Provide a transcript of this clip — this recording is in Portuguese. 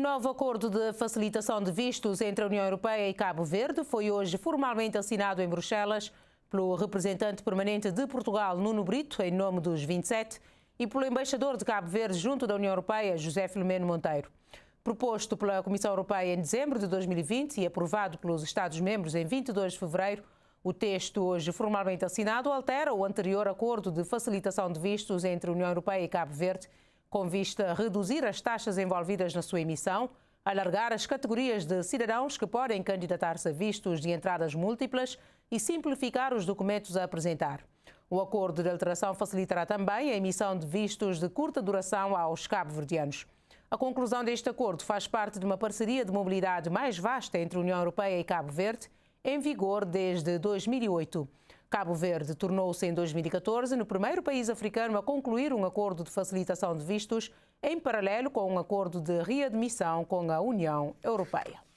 novo acordo de facilitação de vistos entre a União Europeia e Cabo Verde foi hoje formalmente assinado em Bruxelas pelo representante permanente de Portugal, Nuno Brito, em nome dos 27, e pelo embaixador de Cabo Verde junto da União Europeia, José Filomeno Monteiro. Proposto pela Comissão Europeia em dezembro de 2020 e aprovado pelos Estados-membros em 22 de fevereiro, o texto hoje formalmente assinado altera o anterior acordo de facilitação de vistos entre a União Europeia e Cabo Verde com vista a reduzir as taxas envolvidas na sua emissão, alargar as categorias de cidadãos que podem candidatar-se a vistos de entradas múltiplas e simplificar os documentos a apresentar. O acordo de alteração facilitará também a emissão de vistos de curta duração aos cabo-verdianos. A conclusão deste acordo faz parte de uma parceria de mobilidade mais vasta entre a União Europeia e Cabo Verde, em vigor desde 2008. Cabo Verde tornou-se em 2014 no primeiro país africano a concluir um acordo de facilitação de vistos, em paralelo com um acordo de readmissão com a União Europeia.